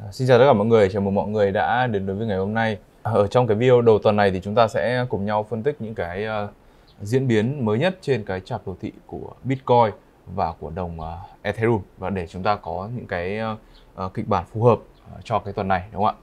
À, xin chào tất cả mọi người, chào mừng mọi người đã đến đối với ngày hôm nay. Ở trong cái video đầu tuần này thì chúng ta sẽ cùng nhau phân tích những cái uh, diễn biến mới nhất trên cái chart đồ thị của Bitcoin và của đồng uh, Ethereum và để chúng ta có những cái uh, kịch bản phù hợp cho cái tuần này đúng không ạ?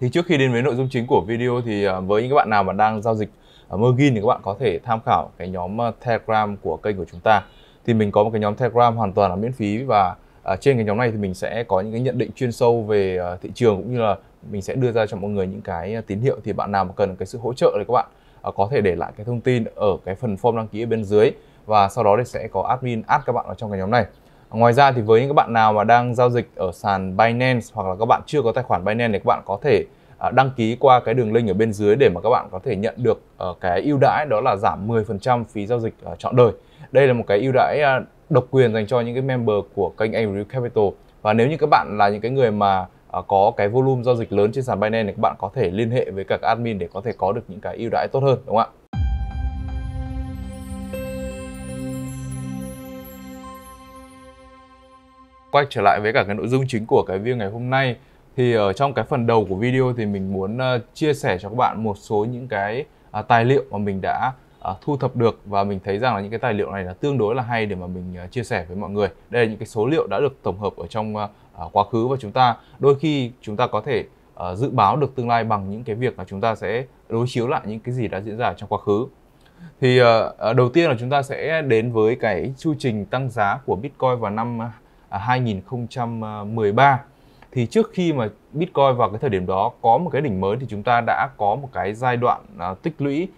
Thì trước khi đến với nội dung chính của video thì với những các bạn nào mà đang giao dịch ở Mergin thì các bạn có thể tham khảo cái nhóm Telegram của kênh của chúng ta. Thì mình có một cái nhóm Telegram hoàn toàn là miễn phí và à, trên cái nhóm này thì mình sẽ có những cái nhận định chuyên sâu về uh, thị trường cũng như là mình sẽ đưa ra cho mọi người những cái à, tín hiệu thì bạn nào mà cần cái sự hỗ trợ thì các bạn uh, có thể để lại cái thông tin ở cái phần form đăng ký ở bên dưới và sau đó thì sẽ có admin add các bạn vào trong cái nhóm này ngoài ra thì với những các bạn nào mà đang giao dịch ở sàn Binance hoặc là các bạn chưa có tài khoản Binance thì các bạn có thể đăng ký qua cái đường link ở bên dưới để mà các bạn có thể nhận được ờ, cái ưu đãi đó là giảm 10% phí giao dịch ờ, trọn đời. Đây là một cái ưu đãi độc quyền dành cho những cái member của kênh Angry Capital và nếu như các bạn là những cái người mà à, có cái volume giao dịch lớn trên sàn Binance thì các bạn có thể liên hệ với các admin để có thể có được những cái ưu đãi tốt hơn đúng không ạ? quay trở lại với cả cái nội dung chính của cái video ngày hôm nay thì ở trong cái phần đầu của video thì mình muốn ờ, chia sẻ cho các bạn một số những cái à, tài liệu mà mình đã À, thu thập được và mình thấy rằng là những cái tài liệu này là tương đối là hay để mà mình à, chia sẻ với mọi người đây là những cái số liệu đã được tổng hợp ở trong à, quá khứ và chúng ta đôi khi chúng ta có thể dự báo được tương lai bằng những cái việc là chúng ta sẽ đối chiếu lại những cái gì đã diễn ra trong quá khứ thì đầu tiên là chúng ta sẽ đến với cái chu trình tăng giá của Bitcoin vào năm 2013 thì trước khi mà Bitcoin vào cái thời điểm đó có một cái đỉnh mới thì chúng ta đã có một cái giai đoạn uh, tích lũy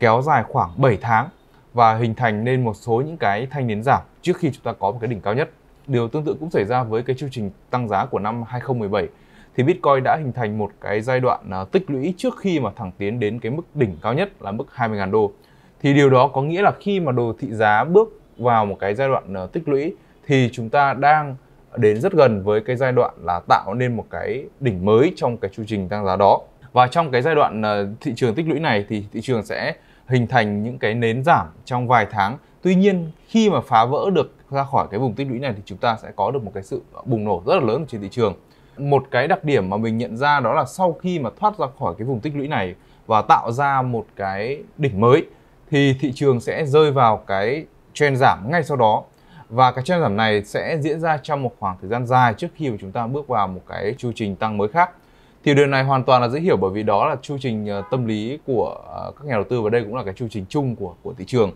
kéo dài khoảng 7 tháng và hình thành nên một số những cái thanh nến giảm trước khi chúng ta có một cái đỉnh cao nhất. Điều tương tự cũng xảy ra với cái chương trình tăng giá của năm 2017 thì Bitcoin đã hình thành một cái giai đoạn à, tích lũy trước khi mà thẳng tiến đến cái mức đỉnh cao nhất là mức 20.000 đô. Thì điều đó có nghĩa là khi mà đồ thị giá bước vào một cái giai đoạn à, tích lũy thì chúng ta đang đến rất gần với cái giai đoạn là tạo nên một cái đỉnh mới trong cái chu trình tăng giá đó. Và trong cái giai đoạn à, thị trường tích lũy này thì thị trường sẽ hình thành những cái nến giảm trong vài tháng tuy nhiên khi mà phá vỡ được ra khỏi cái vùng tích lũy này thì chúng ta sẽ có được một cái sự bùng nổ rất là lớn trên thị trường một cái đặc điểm mà mình nhận ra đó là sau khi mà thoát ra khỏi cái vùng tích lũy này và tạo ra một cái đỉnh mới thì thị trường sẽ rơi vào cái trend giảm ngay sau đó và cái trend giảm này sẽ diễn ra trong một khoảng thời gian dài trước khi mà chúng ta bước vào một cái chu trình tăng mới khác thì điều này hoàn toàn là dễ hiểu bởi vì đó là chu trình ờ, tâm lý của ờ, các nhà đầu tư và đây cũng là cái chu trình chung của của thị trường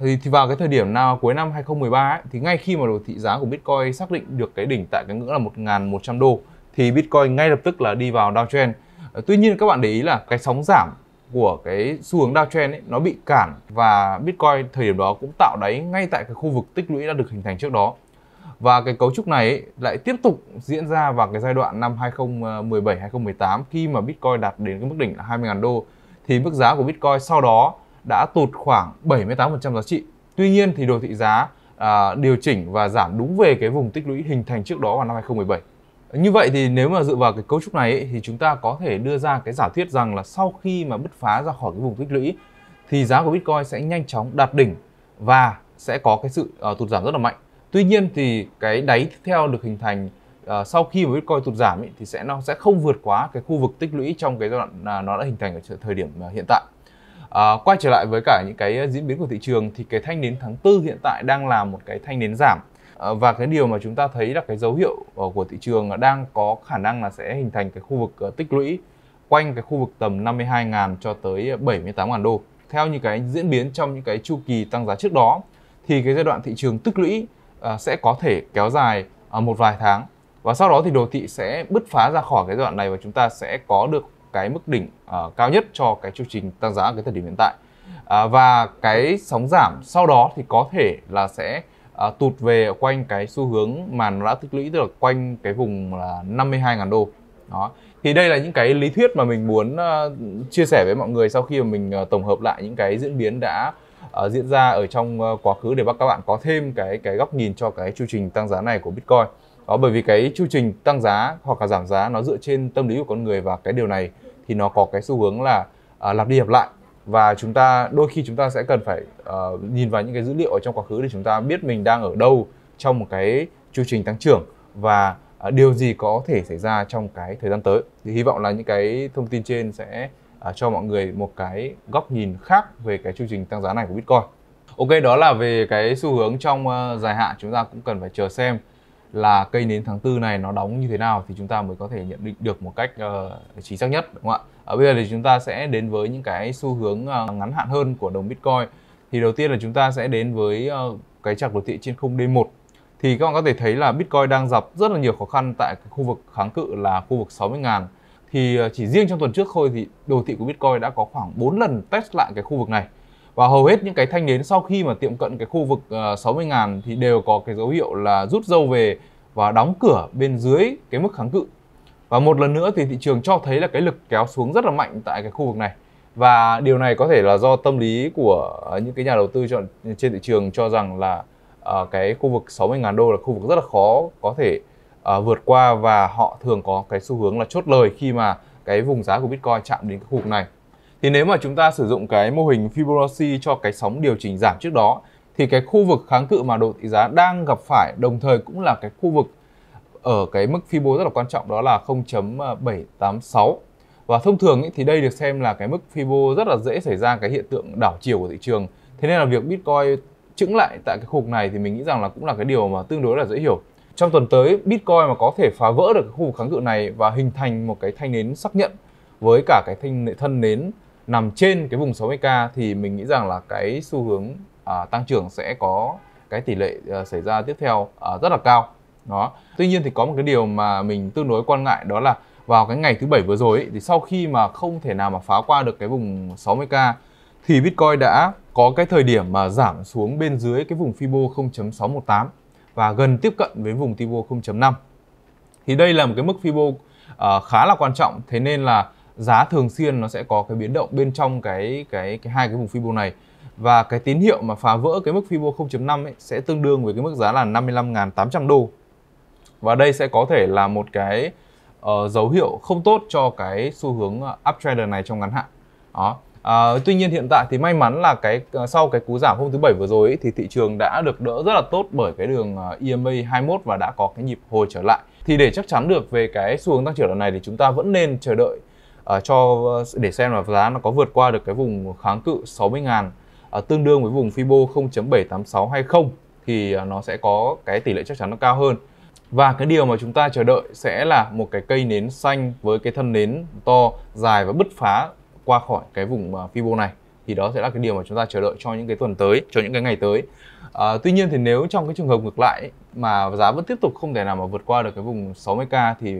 thì, thì vào cái thời điểm nào cuối năm 2013 ấy, thì ngay khi mà đồ thị giá của Bitcoin xác định được cái đỉnh tại cái ngưỡng là 1.100 đô thì Bitcoin ngay lập tức là đi vào downtrend. Ờ, tuy nhiên các bạn để ý là cái sóng giảm của cái xu hướng downtrend ấy nó bị cản và Bitcoin thời điểm đó cũng tạo đáy ngay tại cái khu vực tích lũy đã được hình thành trước đó. Và cái cấu trúc này lại tiếp tục diễn ra vào cái giai đoạn năm 2017 2018 khi mà Bitcoin đạt đến cái mức đỉnh là 20.000 đô thì mức giá của Bitcoin sau đó đã tụt khoảng 78% giá trị. Tuy nhiên thì đồ thị giá à, điều chỉnh và giảm đúng về cái vùng tích lũy hình thành trước đó vào năm 2017. Như vậy thì nếu mà dựa vào cái cấu trúc này ấy, thì chúng ta có thể đưa ra cái giả thuyết rằng là sau khi mà bứt phá ra khỏi cái vùng tích lũy thì giá của Bitcoin sẽ nhanh chóng đạt đỉnh và sẽ có cái sự uh, tụt giảm rất là mạnh tuy nhiên thì cái đáy tiếp theo được hình thành uh, sau khi mà bitcoin tụt giảm ý, thì sẽ nó sẽ không vượt quá cái khu vực tích lũy trong cái giai đoạn uh, nó đã hình thành ở thời điểm uh, hiện tại À, quay trở lại với cả những cái ờ, diễn biến của thị trường thì cái thanh nến tháng tư hiện tại đang là một cái thanh nến giảm ờ, và cái điều mà chúng ta thấy là cái dấu hiệu của thị trường đang có khả năng là sẽ hình thành cái khu vực tích lũy quanh cái khu vực tầm 52.000 cho tới 78.000 đô. Theo như cái diễn biến trong những cái chu kỳ tăng giá trước đó thì cái giai đoạn thị trường tích lũy À, sẽ có thể kéo dài à, một vài tháng và sau đó thì đồ thị sẽ bứt phá ra khỏi cái giai đoạn này và chúng ta sẽ có được cái mức đỉnh à, cao nhất cho cái chu trình tăng giá ở cái thời điểm hiện tại và cái sóng giảm sau đó thì có thể là sẽ tụt về quanh cái xu hướng mà nó đã tích lũy tức là quanh cái vùng là 52.000 đô đó thì đây là những cái lý thuyết mà mình muốn chia sẻ với mọi người sau khi mà mình tổng hợp lại những cái diễn biến đã uh, diễn ra ở trong uh, quá khứ để các bạn có thêm cái cái góc nhìn cho cái chu trình tăng giá này của Bitcoin. Đó bởi vì cái chu trình tăng giá hoặc là giảm giá nó dựa trên tâm lý của con người và cái điều này thì nó có cái xu hướng là uh, lặp đi lặp lại và chúng ta đôi khi chúng ta sẽ cần phải uh, nhìn vào những cái dữ liệu ở trong quá khứ để chúng ta biết mình đang ở đâu trong một cái chu trình tăng trưởng và uh, điều gì có thể xảy ra trong cái thời gian tới thì hy vọng là những cái thông tin trên sẽ À, cho mọi người một cái góc nhìn khác về cái chương trình tăng giá này của Bitcoin. Ok, đó là về cái xu hướng trong ờ, dài hạn chúng ta cũng cần phải chờ xem là cây nến tháng tư này nó đóng như thế nào thì chúng ta mới có thể nhận định được một cách uh, chính xác nhất đúng không ạ? À, bây giờ thì chúng ta sẽ đến với những cái xu hướng uh, ngắn hạn hơn của đồng Bitcoin. Thì đầu tiên là chúng ta sẽ đến với uh, cái chart đồ thị trên khung D1 thì các bạn có thể thấy là Bitcoin đang gặp rất là nhiều khó khăn tại khu vực kháng cự là khu vực 60.000 thì ờ, chỉ riêng trong tuần trước thôi thì đồ thị của Bitcoin đã có khoảng 4 lần test lại cái khu vực này và hầu hết những cái thanh nến sau khi mà tiệm cận cái khu vực 60.000 ờ, thì đều có cái dấu hiệu là rút dâu về và đóng cửa bên dưới cái mức kháng cự và một lần nữa thì thị trường cho thấy là cái lực kéo xuống rất là mạnh tại cái khu vực này và điều này có thể là do tâm lý của ờ, những cái nhà đầu tư trên thị trường cho rằng là cái khu vực 60.000 đô là khu vực rất là khó có thể uh, vượt qua và họ thường có cái xu hướng là chốt lời khi mà cái vùng giá của Bitcoin chạm đến cái khu vực này. Thì nếu mà chúng ta sử dụng cái mô hình Fibonacci cho cái sóng điều chỉnh giảm trước đó thì cái khu vực kháng cự mà độ thị giá đang gặp phải đồng thời cũng là cái khu vực ở cái mức Fibo rất là quan trọng đó là 0.786 và thông thường ý, thì đây được xem là cái mức Fibo rất là dễ xảy ra cái hiện tượng đảo chiều của thị trường thế nên là việc Bitcoin chững lại tại cái khu vực này thì mình nghĩ rằng là cũng là cái điều mà tương đối là dễ hiểu trong tuần tới, Bitcoin mà có thể phá vỡ được khu vực kháng cự này và hình thành một cái thanh nến xác nhận với cả cái thanh thân nến nằm trên cái vùng 60k thì mình nghĩ rằng là cái xu hướng à, tăng trưởng sẽ có cái tỷ lệ à, xảy ra tiếp theo à, rất là cao. Đó. Tuy nhiên thì có một cái điều mà mình tương đối quan ngại đó là vào cái ngày thứ bảy vừa rồi ấy, thì sau khi mà không thể nào mà phá qua được cái vùng 60k thì Bitcoin đã có cái thời điểm mà giảm xuống bên dưới cái vùng Fibo 0.618 và gần tiếp cận với vùng Tibo 0.5. Thì đây là một cái mức Fibo uh, ờ, khá là quan trọng, thế nên là giá thường xuyên nó sẽ có cái biến động bên trong cái cái cái hai cái vùng Fibo này và cái tín hiệu mà phá vỡ cái mức Fibo 0.5 ấy sẽ tương đương với cái mức giá là 55.800 đô. Và đây sẽ có thể là một cái uh, dấu hiệu không tốt cho cái xu hướng ờ, uptrend này trong ngắn hạn. Đó. À, tuy nhiên hiện tại thì may mắn là cái ờ, sau cái cú giảm hôm thứ bảy vừa rồi ấy, thì thị trường đã được đỡ rất là tốt bởi cái đường ờ, EMA 21 và đã có cái nhịp hồi trở lại. Thì để chắc chắn được về cái xu hướng tăng trưởng lần này thì chúng ta vẫn nên chờ đợi uh, cho để xem là giá nó có vượt qua được cái vùng kháng cự 60.000 uh, tương đương với vùng Fibo 0.786 hay không thì uh, nó sẽ có cái tỷ lệ chắc chắn nó cao hơn. Và cái điều mà chúng ta chờ đợi sẽ là một cái cây nến xanh với cái thân nến to dài và bứt phá qua khỏi cái vùng Fibo à, này thì đó sẽ là cái điều mà chúng ta chờ đợi cho những cái tuần tới cho những cái ngày tới à, tuy nhiên thì nếu trong cái trường hợp ngược lại mà giá vẫn tiếp tục không thể nào mà vượt qua được cái vùng 60k thì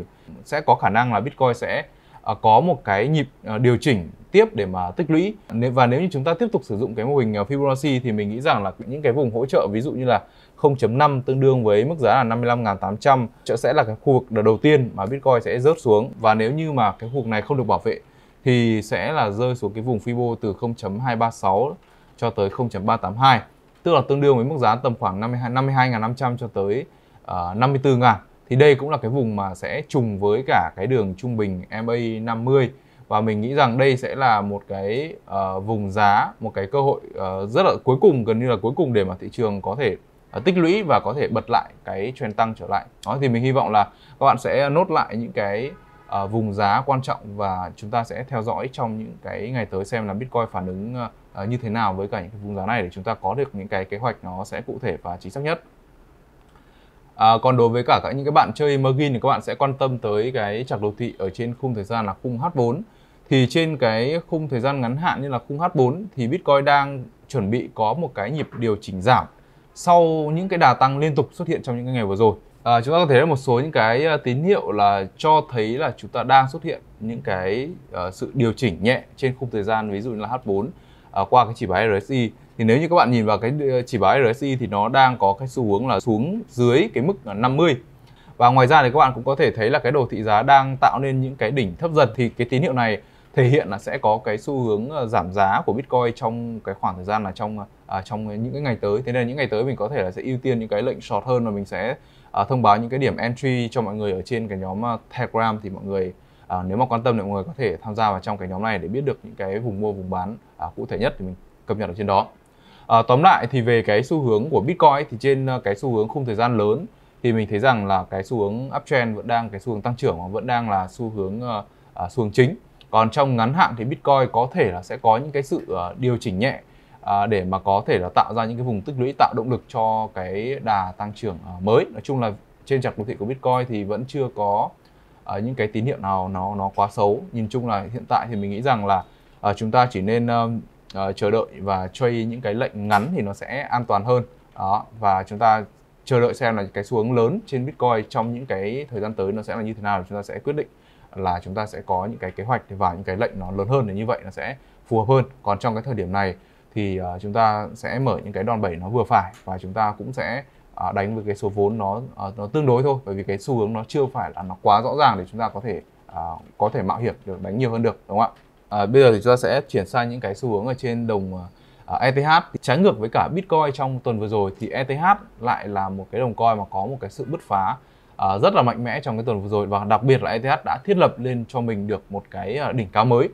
sẽ có khả năng là Bitcoin sẽ à, có một cái nhịp à, điều chỉnh tiếp để mà tích lũy và nếu như chúng ta tiếp tục sử dụng cái mô hình Fibonacci thì mình nghĩ rằng là những cái vùng hỗ trợ ví dụ như là 0.5 tương đương với mức giá là 55.800 sẽ là cái khu vực đầu tiên mà Bitcoin sẽ rớt xuống và nếu như mà cái khu vực này không được bảo vệ thì sẽ là rơi xuống cái vùng Fibo từ 0.236 cho tới 0.382 tức là tương đương với mức giá tầm khoảng 52 500 cho tới uh, ờ, 54.000 thì đây cũng là cái vùng mà sẽ trùng với cả cái đường trung bình MA 50 và mình nghĩ rằng đây sẽ là một cái uh, vùng giá một cái cơ hội uh, rất là cuối cùng gần như là cuối cùng để mà thị trường có thể uh, tích lũy và có thể bật lại cái trend tăng trở lại đó thì mình hy vọng là các bạn sẽ nốt lại những cái uh, vùng giá quan trọng và chúng ta sẽ theo dõi trong những cái ngày tới xem là Bitcoin phản ứng uh, như thế nào với cả những cái vùng giá này để chúng ta có được những cái kế hoạch nó sẽ cụ thể và chính xác nhất. À, còn đối với cả các những cái bạn chơi margin thì các bạn sẽ quan tâm tới cái chạc đồ thị ở trên khung thời gian là khung H4 thì trên cái khung thời gian ngắn hạn như là khung H4 thì Bitcoin đang chuẩn bị có một cái nhịp điều chỉnh giảm sau những cái đà tăng liên tục xuất hiện trong những cái ngày vừa rồi À, chúng ta có thể thấy một số những cái ờ, tín hiệu là cho thấy là chúng ta đang xuất hiện những cái uh, sự điều chỉnh nhẹ trên khung thời gian ví dụ như là H4 uh, qua cái chỉ báo RSI thì nếu như các bạn nhìn vào cái chỉ báo RSI thì nó đang có cái xu hướng là xuống dưới cái mức 50 và ngoài ra thì các bạn cũng có thể thấy là cái đồ thị giá đang tạo nên những cái đỉnh thấp dần thì cái tín hiệu này thể hiện là sẽ có cái xu hướng ờ, giảm giá của Bitcoin trong cái khoảng thời gian là trong à, trong những cái ngày tới. Thế nên những ngày tới mình có thể là sẽ ưu tiên những cái lệnh short hơn và mình sẽ à, thông báo những cái điểm entry cho mọi người ở trên cái nhóm ờ, Telegram thì mọi người à, nếu mà quan tâm thì mọi người có thể tham gia vào trong cái nhóm này để biết được những cái vùng mua vùng bán à, cụ thể nhất thì mình cập nhật ở trên đó. À, tóm lại thì về cái xu hướng của Bitcoin thì trên cái xu hướng khung thời gian lớn thì mình thấy rằng là cái xu hướng uptrend vẫn đang cái xu hướng tăng trưởng và vẫn đang là xu hướng uh, xu hướng chính còn trong ngắn hạn thì bitcoin có thể là sẽ có những cái sự ờ, điều chỉnh nhẹ ờ, để mà có thể là tạo ra những cái vùng tích lũy tạo động lực cho cái đà tăng trưởng ờ, mới nói chung là trên chặng đồ thị của bitcoin thì vẫn chưa có những cái tín hiệu nào nó nó quá xấu nhìn chung là hiện tại thì mình nghĩ rằng là chúng ta chỉ nên chờ đợi và chơi những cái lệnh ngắn thì nó sẽ an toàn hơn đó và chúng ta chờ đợi xem là cái xu hướng lớn trên Bitcoin trong những cái thời gian tới nó sẽ là như thế nào chúng ta sẽ quyết định là chúng ta sẽ có những cái kế hoạch và những cái lệnh nó lớn hơn để như vậy nó sẽ phù hợp hơn còn trong cái thời điểm này thì uh, chúng ta sẽ mở những cái đòn bẩy nó vừa phải và chúng ta cũng sẽ uh, đánh với cái số vốn nó uh, nó tương đối thôi bởi vì cái xu hướng nó chưa phải là nó quá rõ ràng để chúng ta có thể uh, có thể mạo hiểm được đánh nhiều hơn được đúng không ạ uh, bây giờ thì chúng ta sẽ chuyển sang những cái xu hướng ở trên đồng uh, e ETH thì trái ngược với cả Bitcoin trong tuần vừa rồi thì ETH lại là một cái đồng coin mà có một cái sự bứt phá À, rất là mạnh mẽ trong cái tuần vừa rồi và đặc biệt là ETH đã thiết lập lên cho mình được một cái à, đỉnh cao mới.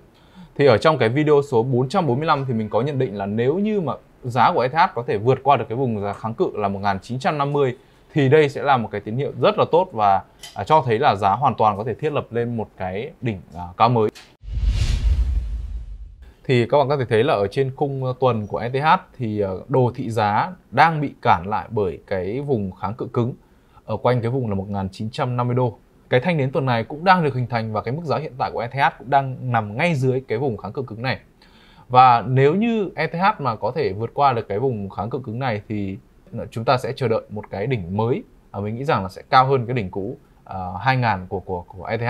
Thì ở trong cái video số 445 thì mình có nhận định là nếu như mà giá của ETH có thể vượt qua được cái vùng giá kháng cự là 1950 thì đây sẽ là một cái tín hiệu rất là tốt và à, cho thấy là giá hoàn toàn có thể thiết lập lên một cái đỉnh cao mới. Thì các bạn có thể thấy là ở trên khung tuần của ETH thì đồ thị giá đang bị cản lại bởi cái vùng kháng cự cứng ở quanh cái vùng là 1950 đô. Cái thanh nến tuần này cũng đang được hình thành và cái mức giá hiện tại của ETH cũng đang nằm ngay dưới cái vùng kháng cự cứng này. Và nếu như ETH mà có thể vượt qua được cái vùng kháng cự cứng này thì chúng ta sẽ chờ đợi một cái đỉnh mới à, mình nghĩ rằng là sẽ cao hơn cái đỉnh cũ à, 2 của của của ETH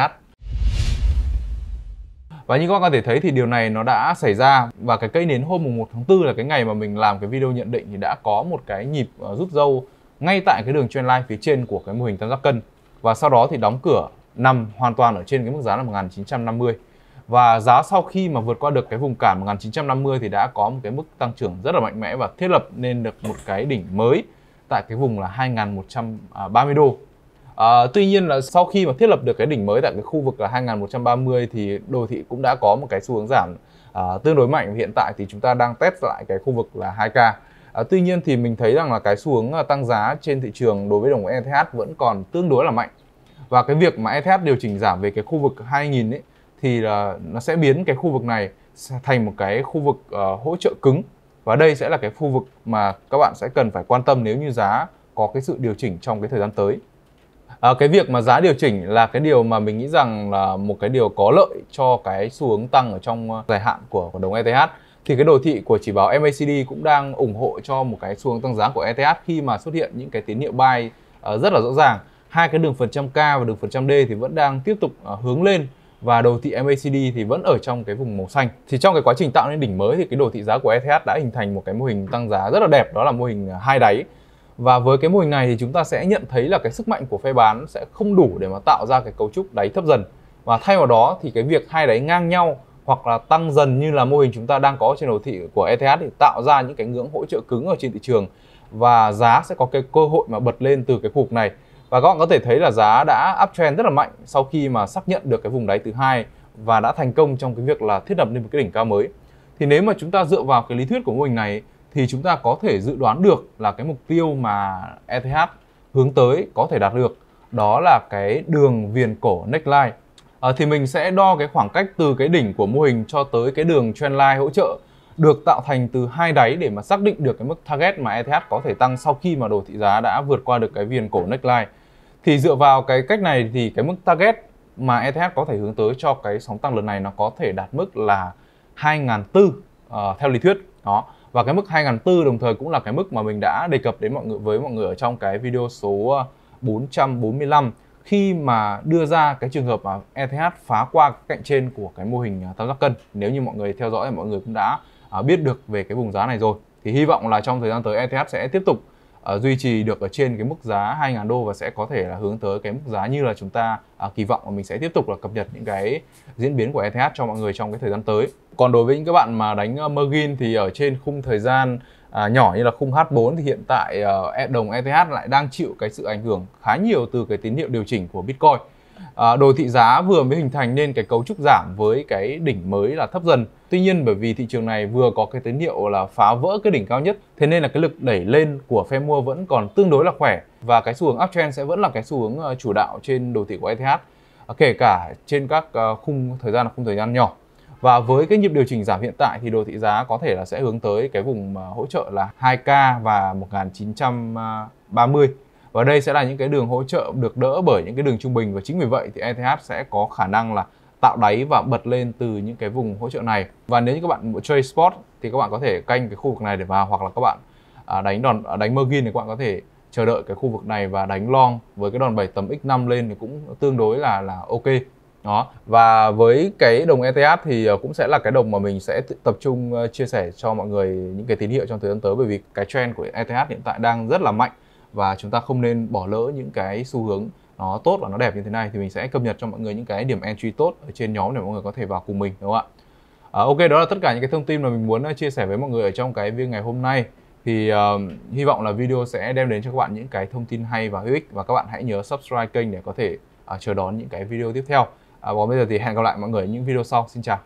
và như các bạn có thể thấy thì điều này nó đã xảy ra và cái cây nến hôm mùng 1 tháng 4 là cái ngày mà mình làm cái video nhận định thì đã có một cái nhịp ờ, rút dâu ngay tại cái đường trend line phía trên của cái mô hình tam giác cân và sau đó thì đóng cửa nằm hoàn toàn ở trên cái mức giá là 1950 và giá sau khi mà vượt qua được cái vùng cản 1950 thì đã có một cái mức tăng trưởng rất là mạnh mẽ và thiết lập nên được một cái đỉnh mới tại cái vùng là 2130 đô. À, tuy nhiên là sau khi mà thiết lập được cái đỉnh mới tại cái khu vực là 2130 thì đồ thị cũng đã có một cái xu hướng giảm à, tương đối mạnh hiện tại thì chúng ta đang test lại cái khu vực là 2K À, tuy nhiên thì mình thấy rằng là cái xu hướng à, tăng giá trên thị trường đối với đồng ETH vẫn còn tương đối là mạnh. Và cái việc mà ETH điều chỉnh giảm về cái khu vực 2000 ấy thì là nó sẽ biến cái khu vực này thành một cái khu vực uh, hỗ trợ cứng. Và đây sẽ là cái khu vực mà các bạn sẽ cần phải quan tâm nếu như giá có cái sự điều chỉnh trong cái thời gian tới. À, cái việc mà giá điều chỉnh là cái điều mà mình nghĩ rằng là một cái điều có lợi cho cái xu hướng tăng ở trong ờ, dài hạn của, của đồng ETH thì cái đồ thị của chỉ báo MACD cũng đang ủng hộ cho một cái xu hướng tăng giá của ETH khi mà xuất hiện những cái tín hiệu buy ờ, rất là rõ ràng. Hai cái đường phần trăm K và đường phần trăm D thì vẫn đang tiếp tục ờ, hướng lên và đồ thị MACD thì vẫn ở trong cái vùng màu xanh. Thì trong cái quá trình tạo nên đỉnh mới thì cái đồ thị giá của ETH đã hình thành một cái mô hình tăng giá rất là đẹp đó là mô hình ờ, hai đáy. Và với cái mô hình này thì chúng ta sẽ nhận thấy là cái sức mạnh của phe bán sẽ không đủ để mà tạo ra cái cấu trúc đáy thấp dần. Và thay vào đó thì cái việc hai đáy ngang nhau hoặc là tăng dần như là mô hình chúng ta đang có trên đồ thị của ETH thì tạo ra những cái ngưỡng hỗ trợ cứng ở trên thị trường và giá sẽ có cái cơ hội mà bật lên từ cái khu vực này và các bạn có thể thấy là giá đã uptrend rất là mạnh sau khi mà xác nhận được cái vùng đáy thứ hai và đã thành công trong cái việc là thiết lập nên một cái đỉnh cao mới thì nếu mà chúng ta dựa vào cái lý thuyết của mô hình này thì chúng ta có thể dự đoán được là cái mục tiêu mà ETH hướng tới có thể đạt được đó là cái đường viền cổ neckline à, thì mình sẽ đo cái khoảng cách từ cái đỉnh của mô hình cho tới cái đường trendline hỗ trợ được tạo thành từ hai đáy để mà xác định được cái mức target mà ETH có thể tăng sau khi mà đồ thị giá đã vượt qua được cái viền cổ neckline. Thì dựa vào cái cách này thì cái mức target mà ETH có thể hướng tới cho cái sóng tăng lần này nó có thể đạt mức là 2.400 uh, à, theo lý thuyết. Đó. Và cái mức 2.400 đồng thời cũng là cái mức mà mình đã đề cập đến mọi người với mọi người ở trong cái video số 445 à, khi mà đưa ra cái trường hợp mà ETH phá qua cạnh trên của cái mô hình à, tam giác cân nếu như mọi người theo dõi thì mọi người cũng đã à, biết được về cái vùng giá này rồi thì hy vọng là trong thời gian tới ETH sẽ tiếp tục à, duy trì được ở trên cái mức giá 2.000 đô và sẽ có thể là hướng tới cái mức giá như là chúng ta kỳ vọng và mình sẽ tiếp tục là cập nhật những cái diễn biến của ETH cho mọi người trong cái thời gian tới. Còn đối với những các bạn mà đánh margin thì ở trên khung thời gian à, nhỏ như là khung H4 thì hiện tại uh, đồng ETH lại đang chịu cái sự ảnh hưởng khá nhiều từ cái tín hiệu điều chỉnh của Bitcoin. À, đồ thị giá vừa mới hình thành nên cái cấu trúc giảm với cái đỉnh mới là thấp dần. Tuy nhiên bởi vì thị trường này vừa có cái tín hiệu là phá vỡ cái đỉnh cao nhất, thế nên là cái lực đẩy lên của phe mua vẫn còn tương đối là khỏe và cái xu hướng uptrend sẽ vẫn là cái xu hướng à, chủ đạo trên đồ thị của ETH, à, kể cả trên các khung thời gian là khung thời gian nhỏ và với cái nhịp điều chỉnh giảm hiện tại thì đồ thị giá có thể là sẽ hướng tới cái vùng à, hỗ trợ là 2K và 1930 và đây sẽ là những cái đường hỗ trợ được đỡ bởi những cái đường trung bình và chính vì vậy thì ETH sẽ có khả năng là tạo đáy và bật lên từ những cái vùng hỗ trợ này và nếu như các bạn chơi spot thì các bạn có thể canh cái khu vực này để vào hoặc là các bạn à, đánh đòn à, đánh margin thì các bạn có thể chờ đợi cái khu vực này và đánh long với cái đòn bẩy tầm x5 lên thì cũng tương đối là là ok đó và với cái đồng ETH thì ờ, cũng sẽ là cái đồng mà mình sẽ tập trung ờ, chia sẻ cho mọi người những cái tín hiệu trong thời gian tới bởi vì cái trend của ETH hiện tại đang rất là mạnh và chúng ta không nên bỏ lỡ những cái xu hướng nó tốt và nó đẹp như thế này thì mình sẽ cập nhật cho mọi người những cái điểm entry tốt ở trên nhóm để mọi người có thể vào cùng mình đúng không ạ à, ok đó là tất cả những cái thông tin mà mình muốn chia sẻ với mọi người ở trong cái video ngày hôm nay thì uh, hy vọng là video sẽ đem đến cho các bạn những cái thông tin hay và hữu ích và các bạn hãy nhớ subscribe kênh để có thể uh, chờ đón những cái video tiếp theo và ờ, bây giờ thì hẹn gặp lại mọi người ở những video sau xin chào